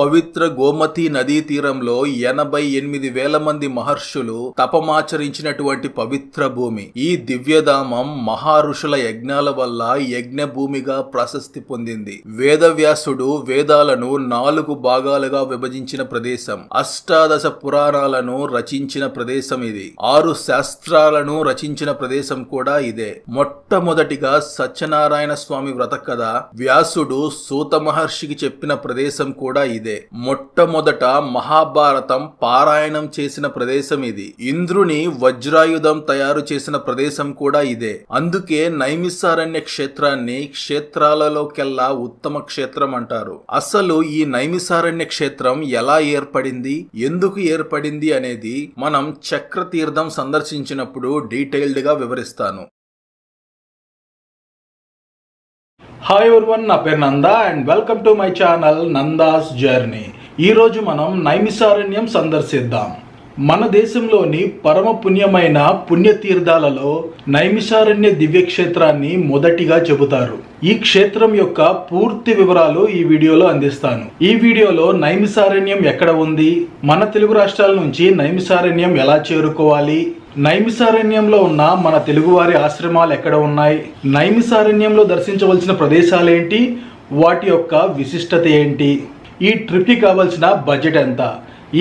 పవిత్ర గోమతి నదీ తీరంలో ఎనభై ఎనిమిది వేల మంది మహర్షులు తపమాచరించినటువంటి పవిత్ర భూమి ఈ దివ్యధామం మహారుషుల యజ్ఞాల వల్ల యజ్ఞ భూమిగా ప్రశస్తి పొందింది వేదవ్యాసుడు వేదాలను నాలుగు భాగాలుగా విభజించిన ప్రదేశం అష్టాదశ పురాణాలను రచించిన ప్రదేశం ఇది ఆరు శాస్త్రాలను రచించిన ప్రదేశం కూడా ఇదే మొట్టమొదటిగా సత్యనారాయణ స్వామి వ్రత కథ వ్యాసుడు సూత మహర్షికి చెప్పిన ప్రదేశం కూడా ఇదే ప్రసిద్ధే మొట్టమొదట మహాభారతం పారాయణం చేసిన ప్రదేశం ఇది ఇంద్రుని వజ్రాయుధం తయారు చేసిన ప్రదేశం కూడా ఇదే అందుకే నైమిసారణ్య క్షేత్రాన్ని క్షేత్రాలలోకెల్లా ఉత్తమ క్షేత్రం అంటారు అసలు ఈ నైమిసారణ్య క్షేత్రం ఎలా ఏర్పడింది ఎందుకు ఏర్పడింది అనేది మనం చక్రతీర్థం సందర్శించినప్పుడు డీటెయిల్డ్ గా వివరిస్తాను హాయ్ ఎవరివన్ నా పేరు Nanda and welcome to my channel Nanda's journey ఈరోజు మనం నైమిసారణ్యం సందర్శిద్దాం మన దేశంలోని పరమ పుణ్యమైన పుణ్యతీర్థాలలో దివ్య దివ్యక్షేత్రాన్ని మొదటిగా చెబుతారు ఈ క్షేత్రం యొక్క పూర్తి వివరాలు ఈ వీడియోలో అందిస్తాను ఈ వీడియోలో నైమిసారణ్యం ఎక్కడ ఉంది మన తెలుగు రాష్ట్రాల నుంచి నైమిసారణ్యం ఎలా చేరుకోవాలి నైమిసారణ్యంలో ఉన్న మన తెలుగువారి ఆశ్రమాలు ఎక్కడ ఉన్నాయి నైమిసారణ్యంలో దర్శించవలసిన ప్రదేశాలేంటి వాటి యొక్క విశిష్టత ఏంటి ఈ ట్రిప్కి కావలసిన బడ్జెట్ ఎంత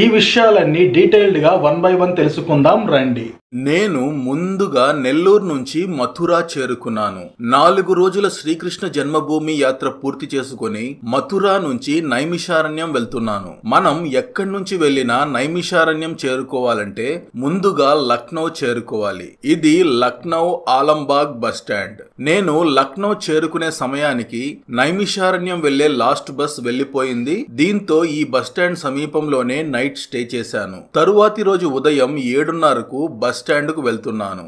ఈ విషయాలన్నీ డీటెయిల్డ్గా వన్ బై వన్ తెలుసుకుందాం రండి నేను ముందుగా నెల్లూరు నుంచి మథుర చేరుకున్నాను నాలుగు రోజుల శ్రీకృష్ణ జన్మభూమి యాత్ర పూర్తి చేసుకుని మథుర నుంచి నైమిషారణ్యం వెళ్తున్నాను మనం ఎక్కడి నుంచి వెళ్ళినా నైమిషారణ్యం చేరుకోవాలంటే ముందుగా లక్నో చేరుకోవాలి ఇది లక్నో ఆలంబాగ్ బస్ స్టాండ్ నేను లక్నో చేరుకునే సమయానికి నైమిషారణ్యం వెళ్లే లాస్ట్ బస్ వెళ్లిపోయింది దీంతో ఈ బస్ స్టాండ్ సమీపంలోనే నైట్ స్టే చేశాను తరువాతి రోజు ఉదయం ఏడున్నరకు బస్ స్టాండ్ కు వెళ్తున్నాను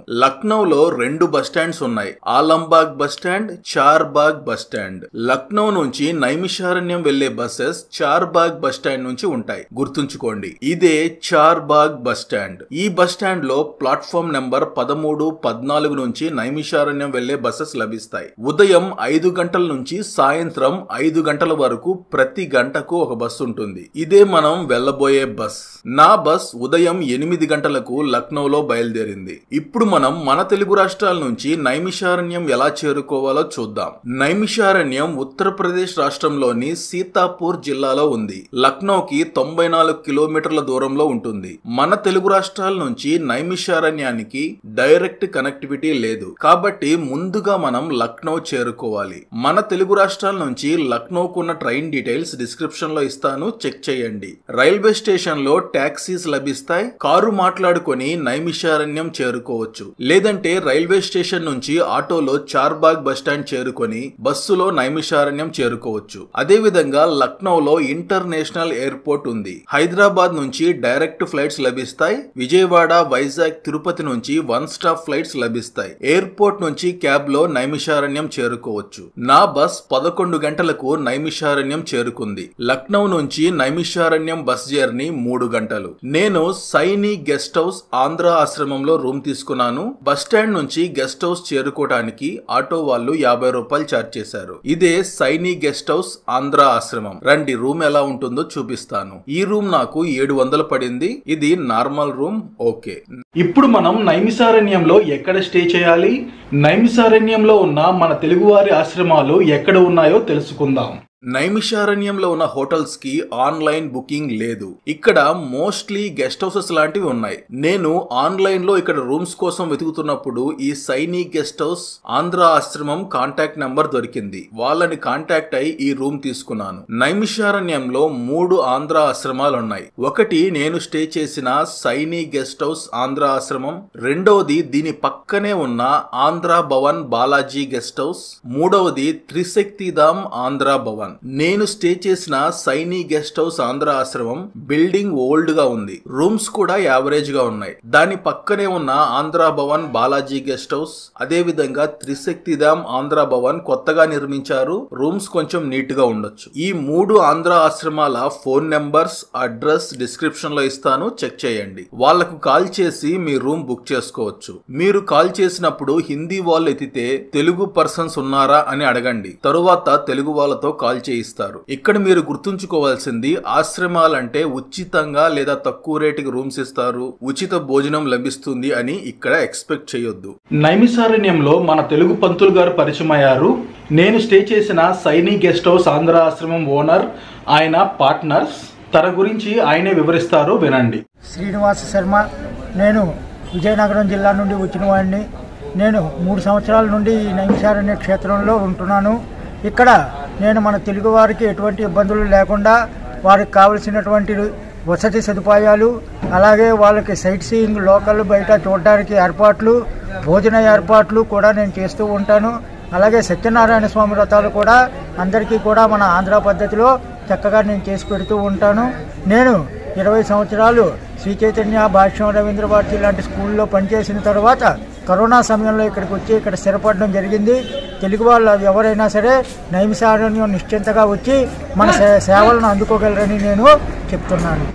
లో రెండు బస్ స్టాండ్స్ ఉన్నాయి Alambagh bus stand Charbagh bus stand Lucknow నుంచి నైమిషారణ్యం వెళ్లే బస్సెస్ చార్బాగ్ బస్ స్టాండ్ నుంచి ఉంటాయి గుర్తుంచుకోండి ఇదే చార్బాగ్ బస్ స్టాండ్ ఈ బస్ స్టాండ్ లో ప్లాట్ఫామ్ నెంబర్ పదమూడు పద్నాలుగు నుంచి నైమిషారణ్యం వెళ్లే బస్సెస్ లభిస్తాయి ఉదయం ఐదు గంటల నుంచి సాయంత్రం ఐదు గంటల వరకు ప్రతి గంటకు ఒక బస్సు ఉంటుంది ఇదే మనం వెళ్లబోయే బస్ నా బస్ ఉదయం ఎనిమిది గంటలకు లక్నోలో బయ బయలుదేరింది ఇప్పుడు మనం మన తెలుగు రాష్ట్రాల నుంచి నైమిషారణ్యం ఎలా చేరుకోవాలో చూద్దాం నైమిషారణ్యం ఉత్తరప్రదేశ్ రాష్ట్రంలోని సీతాపూర్ జిల్లాలో ఉంది లక్నోకి తొంభై నాలుగు కిలోమీటర్ల దూరంలో ఉంటుంది మన తెలుగు రాష్ట్రాల నుంచి నైమిషారణ్యానికి డైరెక్ట్ కనెక్టివిటీ లేదు కాబట్టి ముందుగా మనం లక్నో చేరుకోవాలి మన తెలుగు రాష్ట్రాల నుంచి లక్నోకు ఉన్న ట్రైన్ డీటెయిల్స్ డిస్క్రిప్షన్ లో ఇస్తాను చెక్ చేయండి రైల్వే స్టేషన్ లో ట్యాక్సీస్ లభిస్తాయి కారు మాట్లాడుకొని నైమిష ద్రాక్షారణ్యం చేరుకోవచ్చు లేదంటే రైల్వే స్టేషన్ నుంచి ఆటోలో చార్బాగ్ బస్టాండ్ చేరుకొని బస్సులో నైమిషారణ్యం చేరుకోవచ్చు అదేవిధంగా లక్నోలో ఇంటర్నేషనల్ ఎయిర్పోర్ట్ ఉంది హైదరాబాద్ నుంచి డైరెక్ట్ ఫ్లైట్స్ లభిస్తాయి విజయవాడ వైజాగ్ తిరుపతి నుంచి వన్ స్టాప్ ఫ్లైట్స్ లభిస్తాయి ఎయిర్పోర్ట్ నుంచి క్యాబ్ లో నైమిషారణ్యం చేరుకోవచ్చు నా బస్ పదకొండు గంటలకు నైమిషారణ్యం చేరుకుంది లక్నో నుంచి నైమిషారణ్యం బస్ జర్నీ మూడు గంటలు నేను సైని గెస్ట్ హౌస్ ఆంధ్ర ఆశ్రమంలో రూమ్ తీసుకున్నాను బస్ స్టాండ్ నుంచి గెస్ట్ హౌస్ చేరుకోవడానికి ఆటో వాళ్ళు యాభై రూపాయలు చార్జ్ చేశారు ఇదే సైని గెస్ట్ హౌస్ ఆంధ్ర ఆశ్రమం రండి రూమ్ ఎలా ఉంటుందో చూపిస్తాను ఈ రూమ్ నాకు ఏడు వందలు పడింది ఇది నార్మల్ రూమ్ ఓకే ఇప్పుడు మనం నైమిసారణ్యంలో ఎక్కడ స్టే చేయాలి నైమిసారణ్యంలో ఉన్న మన తెలుగువారి ఆశ్రమాలు ఎక్కడ ఉన్నాయో తెలుసుకుందాం నైమిషారణ్యంలో ఉన్న హోటల్స్ కి ఆన్లైన్ బుకింగ్ లేదు ఇక్కడ మోస్ట్లీ గెస్ట్ హౌసెస్ లాంటివి ఉన్నాయి నేను ఆన్లైన్ లో ఇక్కడ రూమ్స్ కోసం వెతుకుతున్నప్పుడు ఈ సైనిక్ గెస్ట్ హౌస్ ఆంధ్ర ఆశ్రమం కాంటాక్ట్ నెంబర్ దొరికింది వాళ్ళని కాంటాక్ట్ అయి ఈ రూమ్ తీసుకున్నాను నైమిషారణ్యంలో మూడు ఆంధ్ర ఆశ్రమాలు ఉన్నాయి ఒకటి నేను స్టే చేసిన సైనిక్ గెస్ట్ హౌస్ ఆంధ్ర ఆశ్రమం రెండవది దీని పక్కనే ఉన్న ఆంధ్ర భవన్ బాలాజీ గెస్ట్ హౌస్ మూడవది త్రిశక్తిధామ్ ఆంధ్ర భవన్ వన్ నేను స్టే చేసిన సైనీ గెస్ట్ హౌస్ ఆంధ్ర ఆశ్రమం బిల్డింగ్ ఓల్డ్ గా ఉంది రూమ్స్ కూడా యావరేజ్ గా ఉన్నాయి దాని పక్కనే ఉన్న ఆంధ్ర భవన్ బాలాజీ గెస్ట్ హౌస్ అదే విధంగా త్రిశక్తి ధామ్ ఆంధ్ర భవన్ కొత్తగా నిర్మించారు రూమ్స్ కొంచెం నీట్ గా ఉండొచ్చు ఈ మూడు ఆంధ్ర ఆశ్రమాల ఫోన్ నెంబర్స్ అడ్రస్ డిస్క్రిప్షన్ లో ఇస్తాను చెక్ చేయండి వాళ్లకు కాల్ చేసి మీ రూమ్ బుక్ చేసుకోవచ్చు మీరు కాల్ చేసినప్పుడు హిందీ వాళ్ళు ఎత్తితే తెలుగు పర్సన్స్ ఉన్నారా అని అడగండి తరువాత తెలుగు వాళ్ళతో కాల్ కాల్ చేయిస్తారు ఇక్కడ మీరు గుర్తుంచుకోవాల్సింది ఆశ్రమాలంటే ఉచితంగా లేదా తక్కువ రేటుకి రూమ్స్ ఇస్తారు ఉచిత భోజనం లభిస్తుంది అని ఇక్కడ ఎక్స్పెక్ట్ చేయొద్దు నైమిసారణ్యంలో మన తెలుగు పంతులు గారు పరిచయం అయ్యారు నేను స్టే చేసిన సైనీ గెస్ట్ హౌస్ ఆంధ్ర ఆశ్రమం ఓనర్ ఆయన పార్ట్నర్స్ తన గురించి ఆయనే వివరిస్తారు వినండి శ్రీనివాస శర్మ నేను విజయనగరం జిల్లా నుండి వచ్చిన వాడిని నేను మూడు సంవత్సరాల నుండి ఈ నైమిషారణ్య క్షేత్రంలో ఉంటున్నాను ఇక్కడ నేను మన తెలుగువారికి ఎటువంటి ఇబ్బందులు లేకుండా వారికి కావలసినటువంటి వసతి సదుపాయాలు అలాగే వాళ్ళకి సైట్ సీయింగ్ లోకల్ బయట చూడడానికి ఏర్పాట్లు భోజన ఏర్పాట్లు కూడా నేను చేస్తూ ఉంటాను అలాగే సత్యనారాయణ స్వామి వ్రతాలు కూడా అందరికీ కూడా మన ఆంధ్ర పద్ధతిలో చక్కగా నేను చేసి పెడుతూ ఉంటాను నేను ఇరవై సంవత్సరాలు శ్రీ చైతన్య భాష్యం రవీంద్ర భారతి లాంటి స్కూల్లో పనిచేసిన తర్వాత కరోనా సమయంలో ఇక్కడికి వచ్చి ఇక్కడ స్థిరపడడం జరిగింది తెలుగు వాళ్ళు ఎవరైనా సరే నైమిషారణ్యం నిశ్చింతగా వచ్చి మన సేవలను అందుకోగలరని నేను చెప్తున్నాను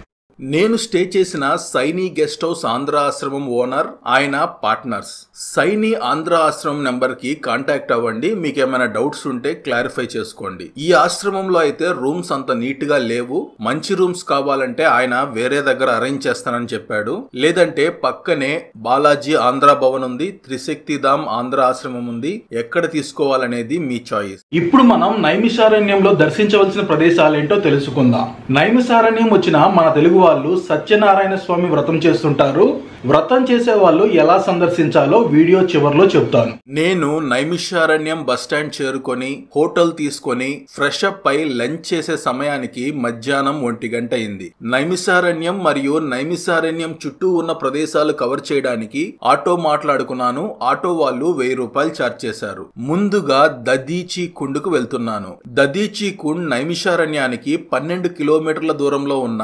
నేను స్టే చేసిన సైనీ గెస్ట్ హౌస్ ఆంధ్ర ఆశ్రమం ఓనర్ ఆయన పార్ట్నర్స్ సైనీ ఆంధ్ర ఆశ్రమం నెంబర్ కి కాంటాక్ట్ అవ్వండి మీకు ఏమైనా డౌట్స్ ఉంటే క్లారిఫై చేసుకోండి ఈ ఆశ్రమంలో అయితే రూమ్స్ అంత నీట్ గా లేవు మంచి రూమ్స్ కావాలంటే ఆయన వేరే దగ్గర అరేంజ్ చేస్తానని చెప్పాడు లేదంటే పక్కనే బాలాజీ ఆంధ్ర భవన్ ఉంది త్రిశక్తి ధామ్ ఆంధ్ర ఆశ్రమం ఉంది ఎక్కడ తీసుకోవాలనేది మీ చాయిస్ ఇప్పుడు మనం నైమిషారణ్యంలో దర్శించవలసిన ప్రదేశాలేంటో తెలుసుకుందాం నైమిషారణ్యం వచ్చిన మన తెలుగు వాళ్ళు సత్యనారాయణ స్వామి వ్రతం చేస్తుంటారు వ్రతం చేసే వాళ్ళు ఎలా సందర్శించాలో వీడియో చివరిలో చెప్తాను నేను నైమిషారణ్యం బస్టాండ్ చేరుకొని హోటల్ తీసుకొని ఫ్రెష్ అప్ అయి లంచ్ చేసే సమయానికి మధ్యాహ్నం ఒంటి గంట అయింది నైమిషారణ్యం మరియు నైమిషారణ్యం చుట్టూ ఉన్న ప్రదేశాలు కవర్ చేయడానికి ఆటో మాట్లాడుకున్నాను ఆటో వాళ్ళు వెయ్యి రూపాయలు చార్జ్ చేశారు ముందుగా దదీచి కుండుకు వెళ్తున్నాను దదీచి కుండ్ నైమిషారణ్యానికి పన్నెండు కిలోమీటర్ల దూరంలో ఉన్న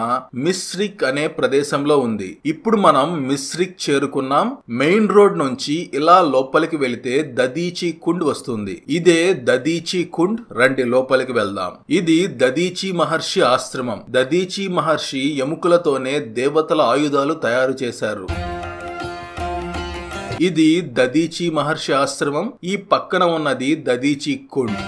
మిస్రిక్ అనే ప్రదేశంలో ఉంది ఇప్పుడు మనం మిస్ డిస్ట్రిక్ట్ చేరుకున్నాం మెయిన్ రోడ్ నుంచి ఇలా లోపలికి వెళితే దదీచి కుండ్ వస్తుంది ఇదే దదీచి కుండ్ రండి లోపలికి వెళ్దాం ఇది దదీచి మహర్షి ఆశ్రమం దదీచి మహర్షి ఎముకలతోనే దేవతల ఆయుధాలు తయారు చేశారు ఇది దదీచి మహర్షి ఆశ్రమం ఈ పక్కన ఉన్నది దదీచి కుండ్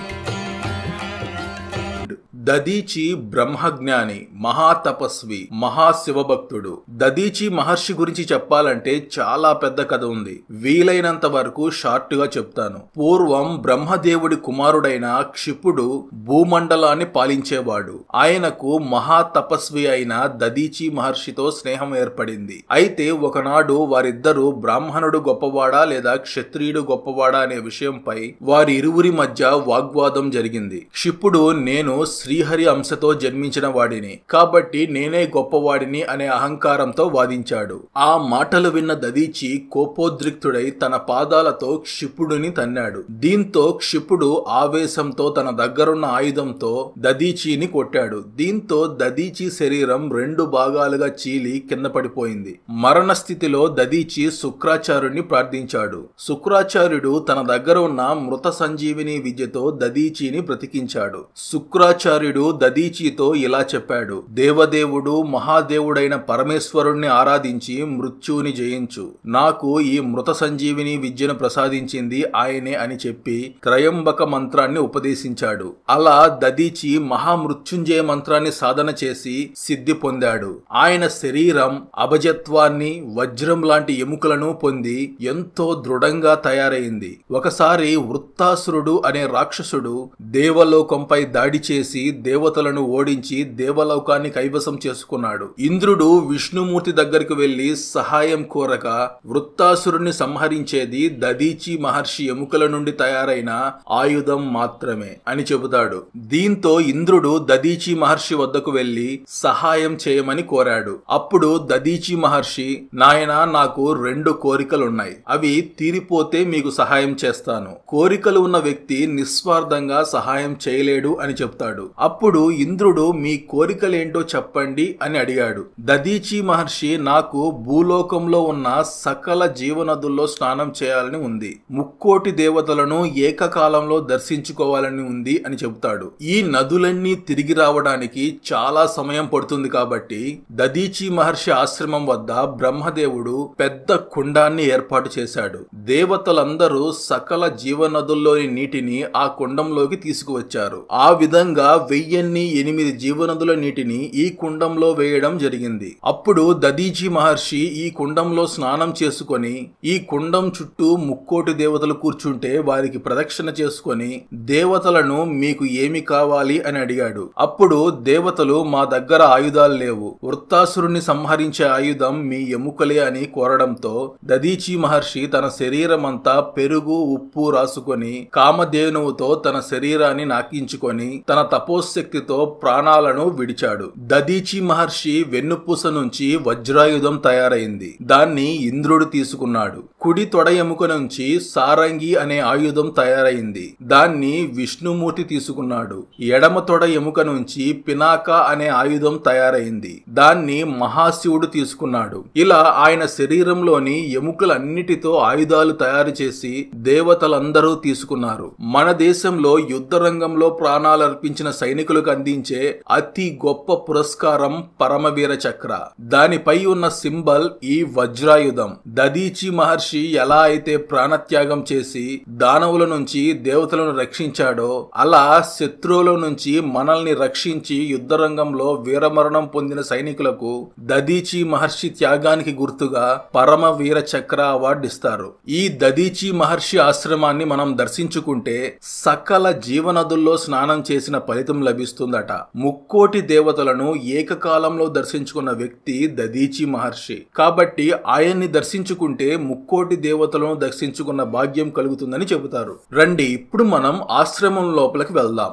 దదీచి బ్రహ్మజ్ఞాని మహాతపస్వి మహాశివభక్తుడు దదీచి మహర్షి గురించి చెప్పాలంటే చాలా పెద్ద కథ ఉంది వీలైనంత వరకు షార్ట్ గా చెప్తాను పూర్వం బ్రహ్మదేవుడి కుమారుడైన క్షిపుడు భూమండలాన్ని పాలించేవాడు ఆయనకు మహాతపస్వి అయిన దదీచి మహర్షితో స్నేహం ఏర్పడింది అయితే ఒకనాడు వారిద్దరూ బ్రాహ్మణుడు గొప్పవాడా లేదా క్షత్రియుడు గొప్పవాడా అనే విషయంపై వారి ఇరువురి మధ్య వాగ్వాదం జరిగింది క్షిపుడు నేను శ్రీ శ్రీహరి అంశతో జన్మించిన వాడిని కాబట్టి నేనే గొప్పవాడిని అనే అహంకారంతో వాదించాడు ఆ మాటలు విన్న దదీచి కోపోద్రిక్తుడై తన పాదాలతో క్షిపుడుని తన్నాడు దీంతో క్షిపుడు ఆవేశంతో తన దగ్గరున్న ఆయుధంతో దదీచిని కొట్టాడు దీంతో దదీచి శరీరం రెండు భాగాలుగా చీలి కింద పడిపోయింది మరణ స్థితిలో దదీచి శుక్రాచార్యుడిని ప్రార్థించాడు శుక్రాచార్యుడు తన దగ్గర ఉన్న మృత సంజీవిని విద్యతో దదీచిని బ్రతికించాడు శుక్రాచార్య ఆచార్యుడు దదీచితో ఇలా చెప్పాడు దేవదేవుడు మహాదేవుడైన పరమేశ్వరుణ్ణి ఆరాధించి మృత్యువుని జయించు నాకు ఈ మృత సంజీవిని విద్యను ప్రసాదించింది ఆయనే అని చెప్పి త్రయంబక మంత్రాన్ని ఉపదేశించాడు అలా దదీచి మహామృత్యుంజయ మంత్రాన్ని సాధన చేసి సిద్ధి పొందాడు ఆయన శరీరం అభజత్వాన్ని వజ్రం లాంటి ఎముకలను పొంది ఎంతో దృఢంగా తయారైంది ఒకసారి వృత్తాసురుడు అనే రాక్షసుడు దేవలోకంపై దాడి చేసి దేవతలను ఓడించి దేవలోకాన్ని కైవసం చేసుకున్నాడు ఇంద్రుడు విష్ణుమూర్తి దగ్గరికి వెళ్లి సహాయం కోరక వృత్తాసురుణ్ణి సంహరించేది దదీచి మహర్షి ఎముకల నుండి తయారైన ఆయుధం మాత్రమే అని చెబుతాడు దీంతో ఇంద్రుడు దదీచి మహర్షి వద్దకు వెళ్లి సహాయం చేయమని కోరాడు అప్పుడు దదీచి మహర్షి నాయన నాకు రెండు కోరికలున్నాయి అవి తీరిపోతే మీకు సహాయం చేస్తాను కోరికలు ఉన్న వ్యక్తి నిస్వార్థంగా సహాయం చేయలేడు అని చెప్తాడు అప్పుడు ఇంద్రుడు మీ కోరికలేంటో చెప్పండి అని అడిగాడు దదీచి మహర్షి నాకు భూలోకంలో ఉన్న సకల జీవనదుల్లో స్నానం చేయాలని ఉంది ముక్కోటి దేవతలను ఏకకాలంలో దర్శించుకోవాలని ఉంది అని చెబుతాడు ఈ నదులన్నీ తిరిగి రావడానికి చాలా సమయం పడుతుంది కాబట్టి దదీచి మహర్షి ఆశ్రమం వద్ద బ్రహ్మదేవుడు పెద్ద కుండాన్ని ఏర్పాటు చేశాడు దేవతలందరూ సకల జీవనదుల్లోని నీటిని ఆ కుండంలోకి తీసుకువచ్చారు ఆ విధంగా వెయ్యిన్ని ఎనిమిది జీవనదుల నీటిని ఈ కుండంలో వేయడం జరిగింది అప్పుడు దదీజీ మహర్షి ఈ కుండంలో స్నానం చేసుకొని ఈ కుండం చుట్టూ ముక్కోటి దేవతలు కూర్చుంటే వారికి ప్రదక్షిణ చేసుకొని దేవతలను మీకు ఏమి కావాలి అని అడిగాడు అప్పుడు దేవతలు మా దగ్గర ఆయుధాలు లేవు వృత్తాసురుణ్ణి సంహరించే ఆయుధం మీ ఎముకలే అని కోరడంతో దదీచి మహర్షి తన శరీరమంతా పెరుగు ఉప్పు రాసుకొని కామధేనువుతో తన శరీరాన్ని నాకించుకొని తన తపో తపోశక్తితో ప్రాణాలను విడిచాడు దదీచి మహర్షి వెన్నుపూస నుంచి వజ్రాయుధం తయారైంది దాన్ని ఇంద్రుడు తీసుకున్నాడు కుడి తొడ ఎముక నుంచి సారంగి అనే ఆయుధం తయారైంది దాన్ని విష్ణుమూర్తి తీసుకున్నాడు ఎడమ తొడ ఎముక నుంచి పినాక అనే ఆయుధం తయారైంది దాన్ని మహాశివుడు తీసుకున్నాడు ఇలా ఆయన శరీరంలోని ఎముకలన్నిటితో ఆయుధాలు తయారు చేసి దేవతలందరూ తీసుకున్నారు మన దేశంలో యుద్ధ రంగంలో ప్రాణాలర్పించిన సైనిక సైనికులకు అందించే అతి గొప్ప పురస్కారం పరమవీర చక్ర దానిపై ఉన్న సింబల్ ఈ వజ్రాయుధం దదీచి మహర్షి ఎలా అయితే ప్రాణత్యాగం చేసి దానవుల నుంచి దేవతలను రక్షించాడో అలా శత్రువుల నుంచి మనల్ని రక్షించి యుద్ధరంగంలో వీరమరణం పొందిన సైనికులకు దదీచి మహర్షి త్యాగానికి గుర్తుగా పరమవీర చక్ర అవార్డు ఇస్తారు ఈ దదీచి మహర్షి ఆశ్రమాన్ని మనం దర్శించుకుంటే సకల జీవనదుల్లో స్నానం చేసిన ఫలితం ఫలితం లభిస్తుందట ముక్కోటి దేవతలను ఏకకాలంలో దర్శించుకున్న వ్యక్తి దదీచి మహర్షి కాబట్టి ఆయన్ని దర్శించుకుంటే ముక్కోటి దేవతలను దర్శించుకున్న భాగ్యం కలుగుతుందని చెబుతారు రండి ఇప్పుడు మనం ఆశ్రమం లోపలికి వెళ్దాం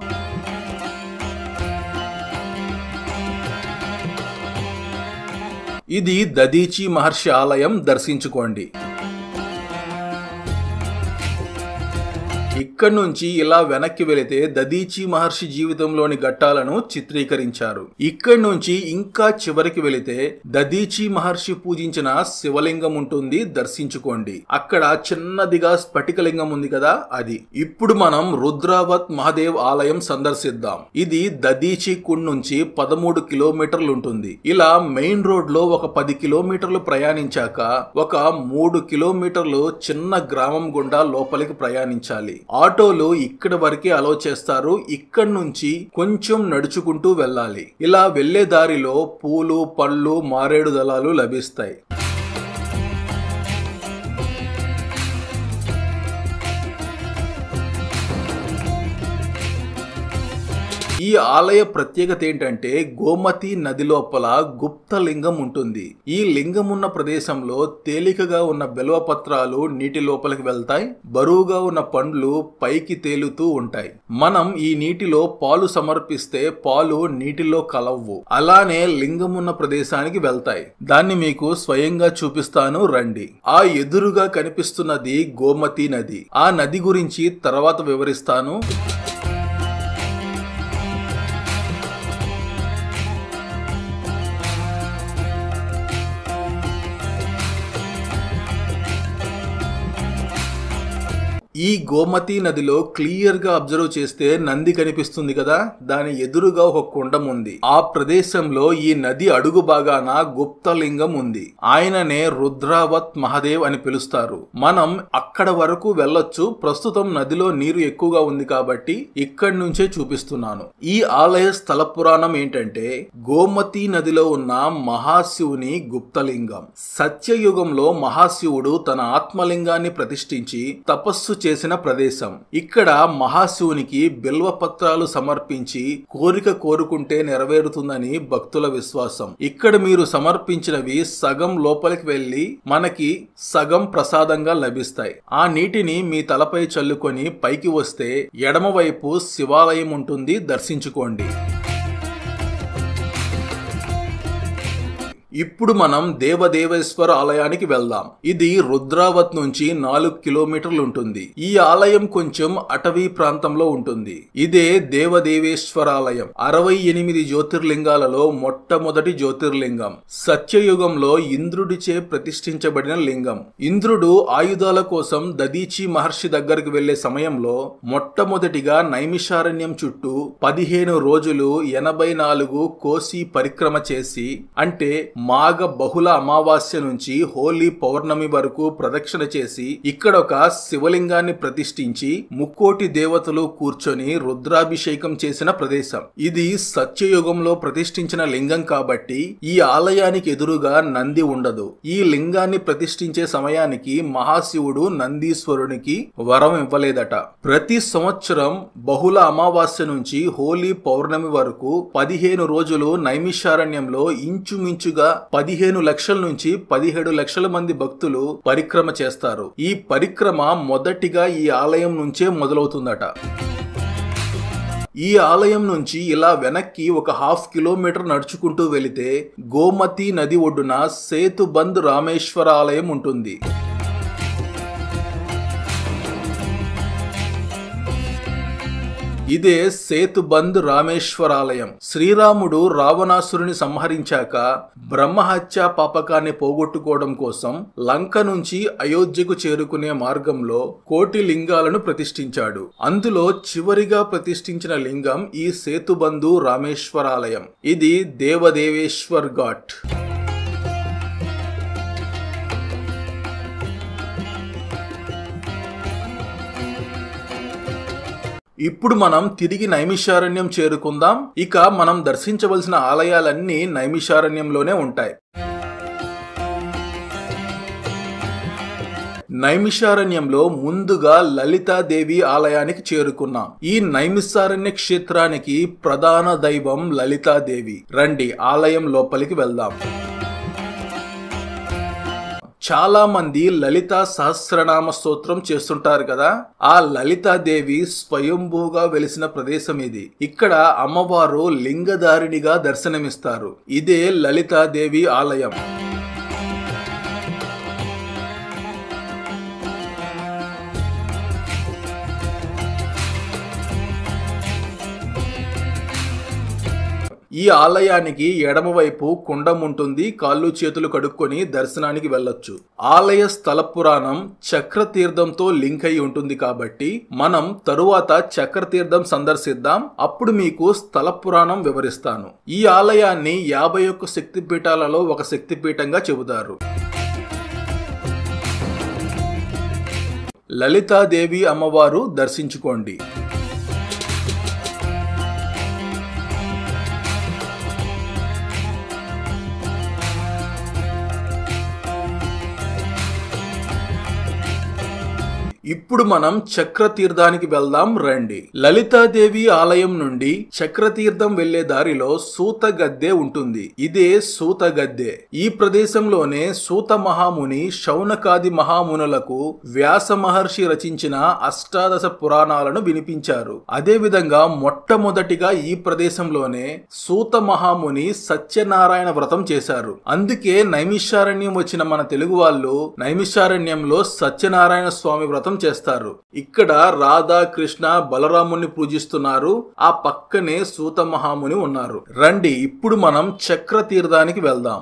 ఇది దదీచి మహర్షి ఆలయం దర్శించుకోండి ఇక్కడి నుంచి ఇలా వెనక్కి వెళితే దదీచి మహర్షి జీవితంలోని ఘట్టాలను చిత్రీకరించారు ఇక్కడి నుంచి ఇంకా చివరికి వెళితే దదీచి మహర్షి పూజించిన శివలింగం ఉంటుంది దర్శించుకోండి అక్కడ చిన్నదిగా స్ఫటికలింగం ఉంది కదా అది ఇప్పుడు మనం రుద్రావత్ మహాదేవ్ ఆలయం సందర్శిద్దాం ఇది దదీచి కుండ్ నుంచి పదమూడు కిలోమీటర్లు ఉంటుంది ఇలా మెయిన్ రోడ్ లో ఒక పది కిలోమీటర్లు ప్రయాణించాక ఒక మూడు కిలోమీటర్లు చిన్న గ్రామం గుండా లోపలికి ప్రయాణించాలి ఆటోలు ఇక్కడ వరకే అలో చేస్తారు ఇక్కడ నుంచి కొంచెం నడుచుకుంటూ వెళ్ళాలి ఇలా వెళ్లే దారిలో పూలు పళ్ళు మారేడు దళాలు లభిస్తాయి ఈ ఆలయ ప్రత్యేకత ఏంటంటే గోమతి నది లోపల గుప్త లింగం ఉంటుంది ఈ లింగం ఉన్న ప్రదేశంలో తేలికగా ఉన్న బిల్వ పత్రాలు నీటి లోపలికి వెళ్తాయి బరువుగా ఉన్న పండ్లు పైకి తేలుతూ ఉంటాయి మనం ఈ నీటిలో పాలు సమర్పిస్తే పాలు నీటిలో కలవ్వు అలానే లింగం ఉన్న ప్రదేశానికి వెళ్తాయి దాన్ని మీకు స్వయంగా చూపిస్తాను రండి ఆ ఎదురుగా కనిపిస్తున్నది గోమతి నది ఆ నది గురించి తర్వాత వివరిస్తాను ఈ గోమతి నదిలో క్లియర్గా అబ్జర్వ్ చేస్తే నంది కనిపిస్తుంది కదా దాని ఎదురుగా ఒక కుండం ఉంది ఆ ప్రదేశంలో ఈ నది అడుగు భాగాన గుప్తలింగం ఉంది ఆయననే రుద్రావత్ మహదేవ్ అని పిలుస్తారు మనం అక్కడ వరకు వెళ్ళొచ్చు ప్రస్తుతం నదిలో నీరు ఎక్కువగా ఉంది కాబట్టి ఇక్కడి నుంచే చూపిస్తున్నాను ఈ ఆలయ స్థల పురాణం ఏంటంటే గోమతి నదిలో ఉన్న మహాశివుని గుప్తలింగం సత్యయుగంలో మహాశివుడు తన ఆత్మలింగాన్ని ప్రతిష్ఠించి తపస్సు చేసిన ప్రదేశం ఇక్కడ మహాశివునికి బిల్వ పత్రాలు సమర్పించి కోరిక కోరుకుంటే నెరవేరుతుందని భక్తుల విశ్వాసం ఇక్కడ మీరు సమర్పించినవి సగం లోపలికి వెళ్లి మనకి సగం ప్రసాదంగా లభిస్తాయి ఆ నీటిని మీ తలపై చల్లుకొని పైకి వస్తే ఎడమవైపు శివాలయం ఉంటుంది దర్శించుకోండి ఇప్పుడు మనం దేవదేవేశ్వర ఆలయానికి వెళ్దాం ఇది రుద్రావత్ నుంచి నాలుగు కిలోమీటర్లు ఉంటుంది ఈ ఆలయం కొంచెం అటవీ ప్రాంతంలో ఉంటుంది ఇదే దేవదేవేశ్వర ఆలయం అరవై ఎనిమిది జ్యోతిర్లింగాలలో మొట్టమొదటి జ్యోతిర్లింగం సత్యయుగంలో ఇంద్రుడిచే ప్రతిష్ఠించబడిన లింగం ఇంద్రుడు ఆయుధాల కోసం దదీచి మహర్షి దగ్గరికి వెళ్లే సమయంలో మొట్టమొదటిగా నైమిషారణ్యం చుట్టూ పదిహేను రోజులు ఎనభై నాలుగు కోసి పరిక్రమ చేసి అంటే మాఘ బహుళ అమావాస్య నుంచి హోలీ పౌర్ణమి వరకు ప్రదక్షిణ చేసి ఇక్కడ ఒక శివలింగాన్ని ప్రతిష్ఠించి ముక్కోటి దేవతలు కూర్చొని రుద్రాభిషేకం చేసిన ప్రదేశం ఇది సత్యయుగంలో ప్రతిష్ఠించిన లింగం కాబట్టి ఈ ఆలయానికి ఎదురుగా నంది ఉండదు ఈ లింగాన్ని ప్రతిష్ఠించే సమయానికి మహాశివుడు నందీశ్వరునికి వరం ఇవ్వలేదట ప్రతి సంవత్సరం బహుళ అమావాస్య నుంచి హోలీ పౌర్ణమి వరకు పదిహేను రోజులు నైమిషారణ్యంలో ఇంచుమించుగా పదిహేను లక్షల నుంచి పదిహేడు లక్షల మంది భక్తులు పరిక్రమ చేస్తారు ఈ పరిక్రమ మొదటిగా ఈ ఆలయం నుంచే మొదలవుతుందట ఈ ఆలయం నుంచి ఇలా వెనక్కి ఒక హాఫ్ కిలోమీటర్ నడుచుకుంటూ వెళితే గోమతి నది ఒడ్డున సేతుబంద్ రామేశ్వర ఆలయం ఉంటుంది ఇదే సేతుబంద్ రామేశ్వరాలయం శ్రీరాముడు రావణాసురుని సంహరించాక బ్రహ్మహత్య పాపకాన్ని పోగొట్టుకోవడం కోసం లంక నుంచి అయోధ్యకు చేరుకునే మార్గంలో కోటి లింగాలను ప్రతిష్ఠించాడు అందులో చివరిగా ప్రతిష్ఠించిన లింగం ఈ సేతుబంధు రామేశ్వరాలయం ఇది దేవదేవేశ్వర్ ఘాట్ ఇప్పుడు మనం తిరిగి నైమిషారణ్యం చేరుకుందాం ఇక మనం దర్శించవలసిన ఆలయాలన్నీ నైమిషారణ్యంలోనే ఉంటాయి నైమిషారణ్యంలో ముందుగా లలితాదేవి ఆలయానికి చేరుకున్నాం ఈ నైమిషారణ్య క్షేత్రానికి ప్రధాన దైవం లలితాదేవి రండి ఆలయం లోపలికి వెళ్దాం చాలామంది లలిత సహస్రనామ స్తోత్రం చేస్తుంటారు కదా ఆ లలితాదేవి స్వయంభూగా వెలిసిన ప్రదేశం ఇది ఇక్కడ అమ్మవారు లింగధారిణిగా దర్శనమిస్తారు ఇదే లలితాదేవి ఆలయం ఈ ఆలయానికి ఎడమవైపు కుండం ఉంటుంది కాళ్ళు చేతులు కడుక్కొని దర్శనానికి వెళ్ళొచ్చు ఆలయ స్థల పురాణం చక్రతీర్థంతో లింక్ అయి ఉంటుంది కాబట్టి మనం తరువాత చక్రతీర్థం సందర్శిద్దాం అప్పుడు మీకు స్థల పురాణం వివరిస్తాను ఈ ఆలయాన్ని యాభై ఒక్క శక్తిపీఠాలలో ఒక శక్తిపీఠంగా చెబుతారు లలితాదేవి అమ్మవారు దర్శించుకోండి ఇప్పుడు మనం చక్రతీర్థానికి వెళ్దాం రండి లలితాదేవి ఆలయం నుండి చక్రతీర్థం వెళ్లే దారిలో సూత గద్దె ఉంటుంది ఇదే సూత గద్దె ఈ ప్రదేశంలోనే సూత మహాముని శౌనకాది మహామునులకు వ్యాస మహర్షి రచించిన అష్టాదశ పురాణాలను వినిపించారు అదేవిధంగా మొట్టమొదటిగా ఈ ప్రదేశంలోనే సూత మహాముని సత్యనారాయణ వ్రతం చేశారు అందుకే నైమిషారణ్యం వచ్చిన మన తెలుగు వాళ్ళు నైమిషారణ్యంలో సత్యనారాయణ స్వామి వ్రతం చేస్తారు ఇక్కడ రాధా కృష్ణ బలరాముని పూజిస్తున్నారు ఆ పక్కనే సూత మహాముని ఉన్నారు రండి ఇప్పుడు మనం చక్ర తీర్థానికి వెళ్దాం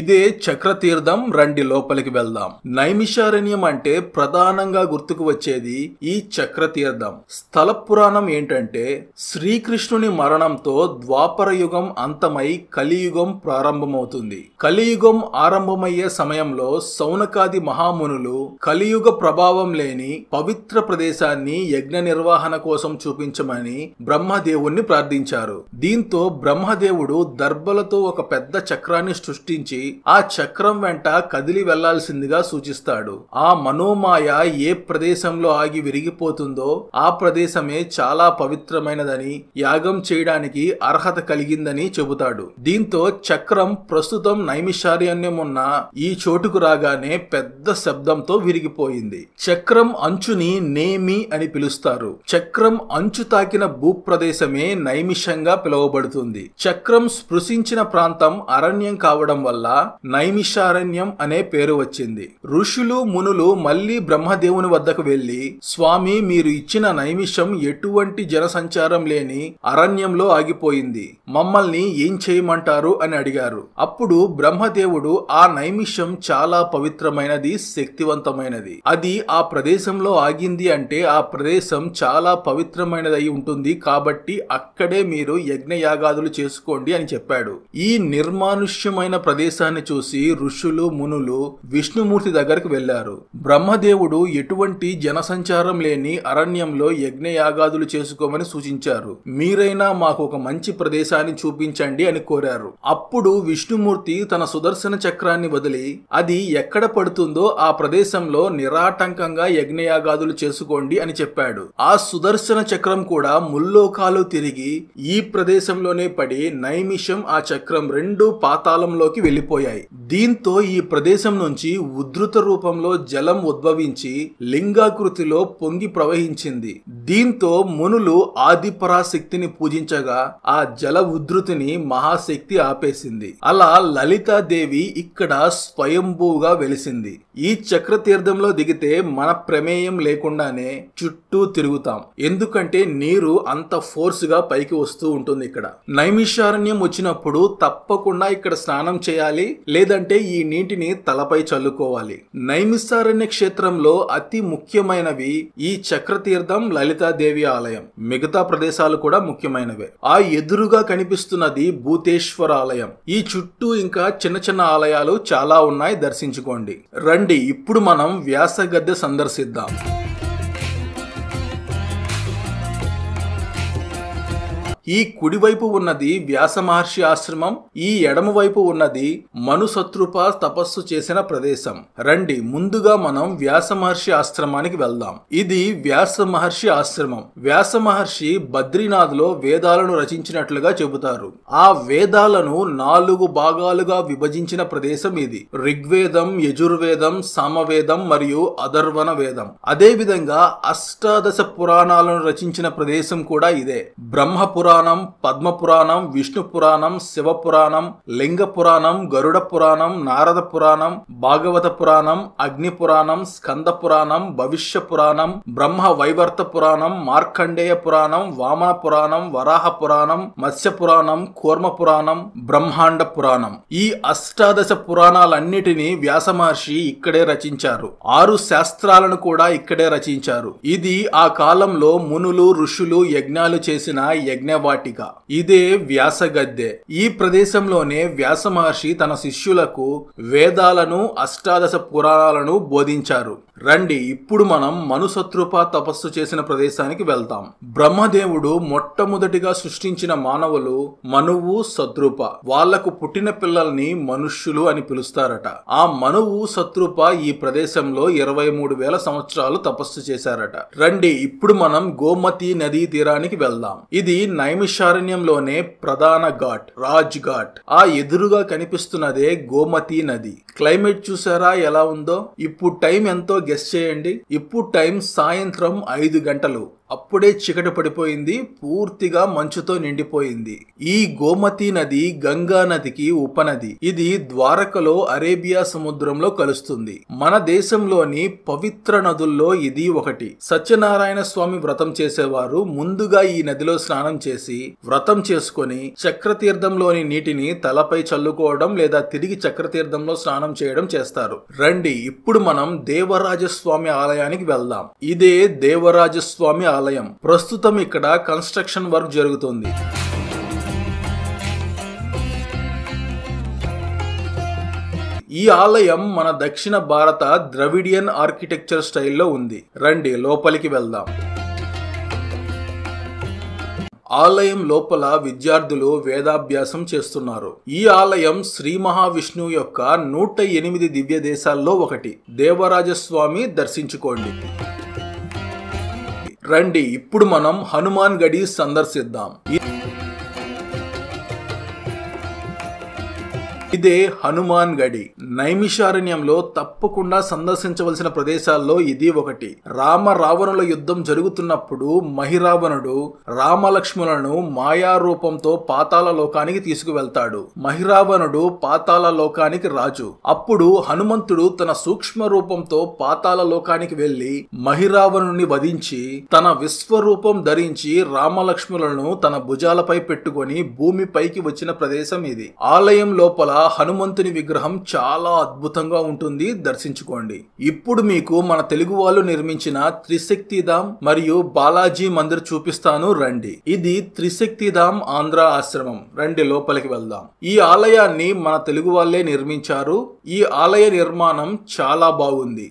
ఇదే చక్రతీర్థం రండి లోపలికి వెళ్దాం నైమిషారణ్యం అంటే ప్రధానంగా గుర్తుకు వచ్చేది ఈ చక్రతీర్థం స్థల పురాణం ఏంటంటే శ్రీకృష్ణుని మరణంతో ద్వాపర యుగం అంతమై కలియుగం ప్రారంభమవుతుంది కలియుగం ఆరంభమయ్యే సమయంలో సౌనకాది మహామునులు కలియుగ ప్రభావం లేని పవిత్ర ప్రదేశాన్ని యజ్ఞ నిర్వహణ కోసం చూపించమని బ్రహ్మదేవుణ్ణి ప్రార్థించారు దీంతో బ్రహ్మదేవుడు దర్భలతో ఒక పెద్ద చక్రాన్ని సృష్టించి ఆ చక్రం వెంట కదిలి వెళ్లాల్సిందిగా సూచిస్తాడు ఆ మనోమాయ ఏ ప్రదేశంలో ఆగి విరిగిపోతుందో ఆ ప్రదేశమే చాలా పవిత్రమైనదని యాగం చేయడానికి అర్హత కలిగిందని చెబుతాడు దీంతో చక్రం ప్రస్తుతం నైమిషారణ్యం ఉన్న ఈ చోటుకు రాగానే పెద్ద శబ్దంతో విరిగిపోయింది చక్రం అంచుని నేమి అని పిలుస్తారు చక్రం అంచు తాకిన భూప్రదేశమే నైమిషంగా పిలువబడుతుంది చక్రం స్పృశించిన ప్రాంతం అరణ్యం కావడం వల్ల నైమిషారణ్యం అనే పేరు వచ్చింది ఋషులు మునులు మళ్లీ బ్రహ్మదేవుని వద్దకు వెళ్లి స్వామి మీరు ఇచ్చిన నైమిషం ఎటువంటి జనసంచారం లేని అరణ్యంలో ఆగిపోయింది మమ్మల్ని ఏం చేయమంటారు అని అడిగారు అప్పుడు బ్రహ్మదేవుడు ఆ నైమిషం చాలా పవిత్రమైనది శక్తివంతమైనది అది ఆ ప్రదేశంలో ఆగింది అంటే ఆ ప్రదేశం చాలా పవిత్రమైనదై ఉంటుంది కాబట్టి అక్కడే మీరు యజ్ఞయాగాదులు చేసుకోండి అని చెప్పాడు ఈ నిర్మానుష్యమైన ప్రదేశం ప్రదేశాన్ని చూసి ఋషులు మునులు విష్ణుమూర్తి దగ్గరకు వెళ్లారు బ్రహ్మదేవుడు ఎటువంటి జనసంచారం లేని అరణ్యంలో యజ్ఞయాగాదులు చేసుకోమని సూచించారు మీరైనా మాకు ఒక మంచి ప్రదేశాన్ని చూపించండి అని కోరారు అప్పుడు విష్ణుమూర్తి తన సుదర్శన చక్రాన్ని వదిలి అది ఎక్కడ పడుతుందో ఆ ప్రదేశంలో నిరాటంకంగా యజ్ఞయాగాదులు చేసుకోండి అని చెప్పాడు ఆ సుదర్శన చక్రం కూడా ముల్లోకాలు తిరిగి ఈ ప్రదేశంలోనే పడి నైమిషం ఆ చక్రం రెండు పాతాళంలోకి వెళ్ళిపోయింది పోయాయి దీంతో ఈ ప్రదేశం నుంచి ఉధృత రూపంలో జలం ఉద్భవించి లింగాకృతిలో పొంగి ప్రవహించింది దీంతో మునులు ఆదిపరాశక్తిని పూజించగా ఆ జల ఉధృతిని మహాశక్తి ఆపేసింది అలా లలితాదేవి ఇక్కడ స్వయంభూగా వెలిసింది ఈ చక్ర తీర్థంలో దిగితే మన ప్రమేయం లేకుండానే చుట్టూ తిరుగుతాం ఎందుకంటే నీరు అంత ఫోర్స్ గా పైకి వస్తూ ఉంటుంది ఇక్కడ నైమిషారణ్యం వచ్చినప్పుడు తప్పకుండా ఇక్కడ స్నానం చేయాలి చేయాలి లేదంటే ఈ నీటిని తలపై చల్లుకోవాలి నైమిస్తారణ్య క్షేత్రంలో అతి ముఖ్యమైనవి ఈ చక్రతీర్థం లలితాదేవి ఆలయం మిగతా ప్రదేశాలు కూడా ముఖ్యమైనవే ఆ ఎదురుగా కనిపిస్తున్నది భూతేశ్వర ఆలయం ఈ చుట్టూ ఇంకా చిన్న చిన్న ఆలయాలు చాలా ఉన్నాయి దర్శించుకోండి రండి ఇప్పుడు మనం వ్యాసగద్దె సందర్శిద్దాం ఈ కుడివైపు ఉన్నది వ్యాసమహర్షి ఆశ్రమం ఈ ఎడమవైపు ఉన్నది మనుసత్రుప తపస్సు చేసిన ప్రదేశం రండి ముందుగా మనం వ్యాస మహర్షి ఆశ్రమానికి వెళ్దాం ఇది వ్యాస మహర్షి ఆశ్రమం వ్యాస మహర్షి బద్రీనాథ్ లో వేదాలను రచించినట్లుగా చెబుతారు ఆ వేదాలను నాలుగు భాగాలుగా విభజించిన ప్రదేశం ఇది ఋగ్వేదం యజుర్వేదం సామవేదం మరియు అధర్వణ వేదం అదేవిధంగా అష్టాదశ పురాణాలను రచించిన ప్రదేశం కూడా ఇదే బ్రహ్మపురా పురాణం పద్మ పురాణం విష్ణు పురాణం శివ పురాణం లింగ పురాణం గరుడ పురాణం నారద పురాణం భాగవత పురాణం అగ్ని పురాణం స్కంద పురాణం భవిష్య పురాణం బ్రహ్మ వైవర్త పురాణం మార్కండేయ పురాణం వామన పురాణం వరాహ పురాణం మత్స్య పురాణం కూర్మ పురాణం బ్రహ్మాండ పురాణం ఈ అష్టాదశ పురాణాలన్నిటినీ వ్యాస మహర్షి ఇక్కడే రచించారు ఆరు శాస్త్రాలను కూడా ఇక్కడే రచించారు ఇది ఆ కాలంలో మునులు ఋషులు యజ్ఞాలు చేసిన యజ్ఞ వాటిక ఇదే వ్యాసగద్దె ఈ ప్రదేశంలోనే వ్యాస మహర్షి తన శిష్యులకు వేదాలను అష్టాదశ పురాణాలను బోధించారు రండి ఇప్పుడు మనం మనుసత్రుప తపస్సు చేసిన ప్రదేశానికి వెళ్తాం బ్రహ్మదేవుడు మొట్టమొదటిగా సృష్టించిన మానవులు మనువు సత్రుప వాళ్లకు పుట్టిన పిల్లల్ని మనుష్యులు అని పిలుస్తారట ఆ మనువు సత్రుప ఈ ప్రదేశంలో ఇరవై మూడు వేల సంవత్సరాలు తపస్సు చేశారట రండి ఇప్పుడు మనం గోమతి నదీ తీరానికి వెళ్దాం ఇది నైమిషారణ్యంలోనే ప్రధాన ఘాట్ రాజ్ ఘాట్ ఆ ఎదురుగా కనిపిస్తున్నదే గోమతి నది క్లైమేట్ చూసారా ఎలా ఉందో ఇప్పుడు టైం ఎంతో గెస్ట్ చేయండి ఇప్పుడు టైం సాయంత్రం ఐదు గంటలు అప్పుడే చీకటి పడిపోయింది పూర్తిగా మంచుతో నిండిపోయింది ఈ గోమతి నది గంగా నదికి ఉపనది ఇది ద్వారకలో అరేబియా సముద్రంలో కలుస్తుంది మన దేశంలోని పవిత్ర నదుల్లో ఇది ఒకటి సత్యనారాయణ స్వామి వ్రతం చేసేవారు ముందుగా ఈ నదిలో స్నానం చేసి వ్రతం చేసుకుని చక్రతీర్థంలోని నీటిని తలపై చల్లుకోవడం లేదా తిరిగి చక్రతీర్థంలో స్నానం చేయడం చేస్తారు రండి ఇప్పుడు మనం దేవరాజస్వామి ఆలయానికి వెళ్దాం ఇదే దేవరాజస్వామి ఆలయం ఆలయం ప్రస్తుతం ఇక్కడ కన్స్ట్రక్షన్ వర్క్ జరుగుతోంది ఈ ఆలయం మన దక్షిణ భారత ద్రవిడియన్ ఆర్కిటెక్చర్ స్టైల్లో ఉంది రండి లోపలికి వెళ్దాం ఆలయం లోపల విద్యార్థులు వేదాభ్యాసం చేస్తున్నారు ఈ ఆలయం శ్రీ మహావిష్ణువు యొక్క నూట ఎనిమిది దివ్య దేశాల్లో ఒకటి దేవరాజస్వామి దర్శించుకోండి రండి ఇప్పుడు మనం హనుమాన్ గడి సందర్శిద్దాం ఇదే హనుమాన్ గడి నైమిషారణ్యంలో తప్పకుండా సందర్శించవలసిన ప్రదేశాల్లో ఇది ఒకటి రామ రావణుల యుద్ధం జరుగుతున్నప్పుడు మహిరావణుడు రామలక్ష్మణులను రూపంతో పాతాల లోకానికి తీసుకువెళ్తాడు మహిరావణుడు పాతాల లోకానికి రాజు అప్పుడు హనుమంతుడు తన సూక్ష్మ రూపంతో పాతాల లోకానికి వెళ్లి మహిరావణుని వధించి తన విశ్వరూపం ధరించి రామలక్ష్మణులను తన భుజాలపై పెట్టుకొని భూమిపైకి వచ్చిన ప్రదేశం ఇది ఆలయం లోపల హనుమంతుని విగ్రహం చాలా అద్భుతంగా ఉంటుంది దర్శించుకోండి ఇప్పుడు మీకు మన తెలుగు వాళ్ళు నిర్మించిన త్రిశక్తిధామ్ మరియు బాలాజీ మందిర్ చూపిస్తాను రండి ఇది త్రిశక్తిధామ్ ఆంధ్ర ఆశ్రమం రండి లోపలికి వెళ్దాం ఈ ఆలయాన్ని మన తెలుగు వాళ్ళే నిర్మించారు ఈ ఆలయ నిర్మాణం చాలా బాగుంది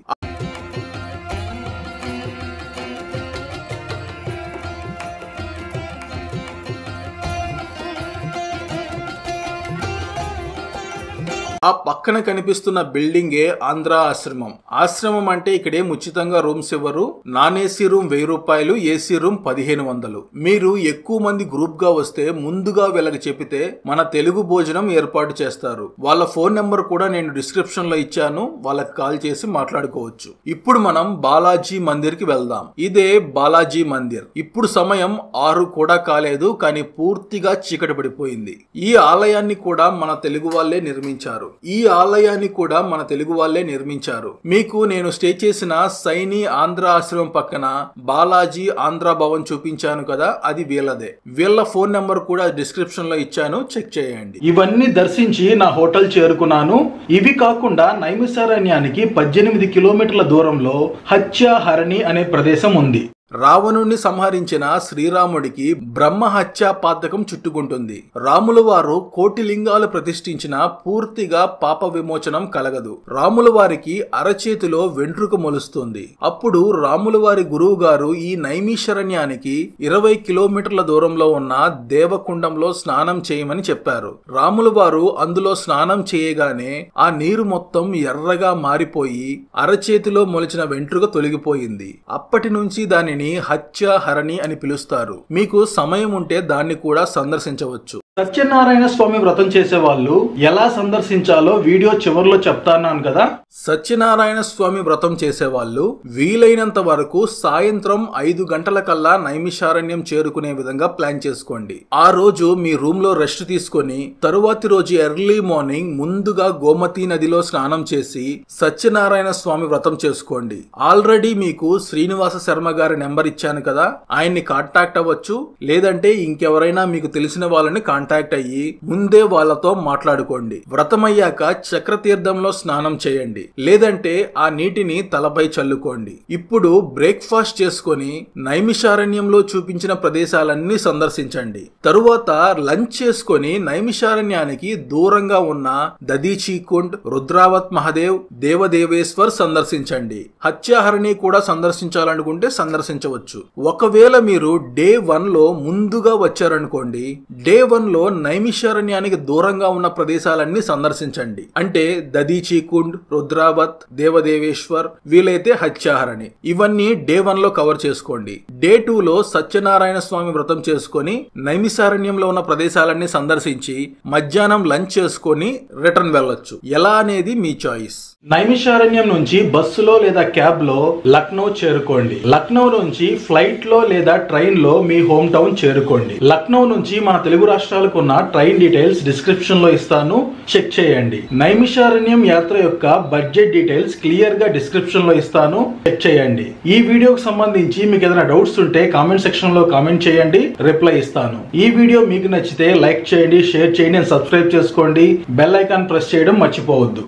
ఆ పక్కన కనిపిస్తున్న బిల్డింగే ఆంధ్ర ఆశ్రమం ఆశ్రమం అంటే ఇక్కడే ఉచితంగా రూమ్స్ ఇవ్వరు నాన్ ఏసీ రూమ్ వెయ్యి రూపాయలు ఏసీ రూమ్ పదిహేను వందలు మీరు ఎక్కువ మంది గ్రూప్ గా వస్తే ముందుగా వీళ్ళకి చెబితే మన తెలుగు భోజనం ఏర్పాటు చేస్తారు వాళ్ళ ఫోన్ నెంబర్ కూడా నేను డిస్క్రిప్షన్ లో ఇచ్చాను వాళ్ళకి కాల్ చేసి మాట్లాడుకోవచ్చు ఇప్పుడు మనం బాలాజీ మందిర్ కి వెళ్దాం ఇదే బాలాజీ మందిర్ ఇప్పుడు సమయం ఆరు కూడా కాలేదు కానీ పూర్తిగా చీకటి పడిపోయింది ఈ ఆలయాన్ని కూడా మన తెలుగు వాళ్ళే నిర్మించారు ఈ ఆలయాన్ని కూడా మన తెలుగు వాళ్లే నిర్మించారు మీకు నేను స్టే చేసిన సైని ఆంధ్ర ఆశ్రమం పక్కన బాలాజీ ఆంధ్ర భవన్ చూపించాను కదా అది వీళ్ళదే వీళ్ళ ఫోన్ నెంబర్ కూడా డిస్క్రిప్షన్ లో ఇచ్చాను చెక్ చేయండి ఇవన్నీ దర్శించి నా హోటల్ చేరుకున్నాను ఇవి కాకుండా నైమిసారణ్యానికి పద్దెనిమిది కిలోమీటర్ల దూరంలో హత్య హరణి అనే ప్రదేశం ఉంది రావణుణ్ణి సంహరించిన శ్రీరాముడికి బ్రహ్మహత్యా పాతకం చుట్టుకుంటుంది రాముల వారు కోటి లింగాలు ప్రతిష్ఠించిన పూర్తిగా పాప విమోచనం కలగదు రాముల వారికి అరచేతిలో వెంట్రుక మొలుస్తుంది అప్పుడు రాముల వారి గురువు గారు ఈ నైమీశరణ్యానికి ఇరవై కిలోమీటర్ల దూరంలో ఉన్న దేవకుండంలో స్నానం చేయమని చెప్పారు రాముల వారు అందులో స్నానం చేయగానే ఆ నీరు మొత్తం ఎర్రగా మారిపోయి అరచేతిలో మొలిచిన వెంట్రుక తొలగిపోయింది అప్పటి నుంచి దానిని దానిని హత్య హరణి అని పిలుస్తారు మీకు సమయం ఉంటే దాన్ని కూడా సందర్శించవచ్చు సత్యనారాయణ స్వామి వ్రతం చేసే వాళ్ళు ఎలా సందర్శించాలో వీడియో చివరిలో చెప్తాన్నాను కదా సత్యనారాయణ స్వామి వ్రతం చేసేవాళ్ళు వీలైనంత వరకు సాయంత్రం ఐదు గంటల కల్లా నైమిషారణ్యం చేరుకునే విధంగా ప్లాన్ చేసుకోండి ఆ రోజు మీ రూమ్ లో రెస్ట్ తీసుకొని తరువాతి రోజు ఎర్లీ మార్నింగ్ ముందుగా గోమతి నదిలో స్నానం చేసి సత్యనారాయణ స్వామి వ్రతం చేసుకోండి ఆల్రెడీ మీకు శ్రీనివాస శర్మ గారి నెంబర్ ఇచ్చాను కదా ఆయన్ని కాంటాక్ట్ అవ్వచ్చు లేదంటే ఇంకెవరైనా మీకు తెలిసిన వాళ్ళని కాంటాక్ట్ కాంటాక్ట్ అయ్యి ముందే వాళ్ళతో మాట్లాడుకోండి వ్రతమయ్యాక చక్రతీర్థంలో స్నానం చేయండి లేదంటే ఆ నీటిని తలపై చల్లుకోండి ఇప్పుడు బ్రేక్ఫాస్ట్ చేసుకొని నైమిషారణ్యంలో చూపించిన ప్రదేశాలన్నీ సందర్శించండి తరువాత లంచ్ చేసుకొని నైమిషారణ్యానికి దూరంగా ఉన్న దదీచీ కుండ్ రుద్రావత్ మహదేవ్ దేవదేవేశ్వర్ సందర్శించండి హత్యాహరణి కూడా సందర్శించాలనుకుంటే సందర్శించవచ్చు ఒకవేళ మీరు డే వన్ లో ముందుగా వచ్చారనుకోండి డే వన్ జపాన్లో నైమిషారణ్యానికి దూరంగా ఉన్న ప్రదేశాలన్నీ సందర్శించండి అంటే దదీచీ కుండ్ రుద్రావత్ దేవదేవేశ్వర్ వీలైతే హత్యాహరణి ఇవన్నీ డే వన్ లో కవర్ చేసుకోండి డే టూ లో సత్యనారాయణ స్వామి వ్రతం చేసుకుని నైమిసారణ్యంలో ఉన్న ప్రదేశాలన్నీ సందర్శించి మధ్యాహ్నం లంచ్ చేసుకొని రిటర్న్ వెళ్ళొచ్చు ఎలా అనేది మీ చాయిస్ నైమిషారణ్యం నుంచి బస్సులో లేదా క్యాబ్ లో లక్నో చేరుకోండి లక్నో నుంచి ఫ్లైట్ లో లేదా ట్రైన్ లో మీ హోమ్ టౌన్ చేరుకోండి లక్నో నుంచి మన తెలుగు రాష్ట్రాలకు ఉన్న ట్రైన్ డీటెయిల్స్ డిస్క్రిప్షన్ లో ఇస్తాను చెక్ చేయండి నైమిషారణ్యం యాత్ర యొక్క బడ్జెట్ డీటెయిల్స్ క్లియర్ గా డిస్క్రిప్షన్ లో ఇస్తాను చెక్ చేయండి ఈ వీడియోకి సంబంధించి మీకు ఏదైనా డౌట్స్ ఉంటే కామెంట్ సెక్షన్ లో కామెంట్ చేయండి రిప్లై ఇస్తాను ఈ వీడియో మీకు నచ్చితే లైక్ చేయండి షేర్ చేయండి సబ్స్క్రైబ్ చేసుకోండి బెల్ ఐకాన్ ప్రెస్ చేయడం మర్చిపోవద్దు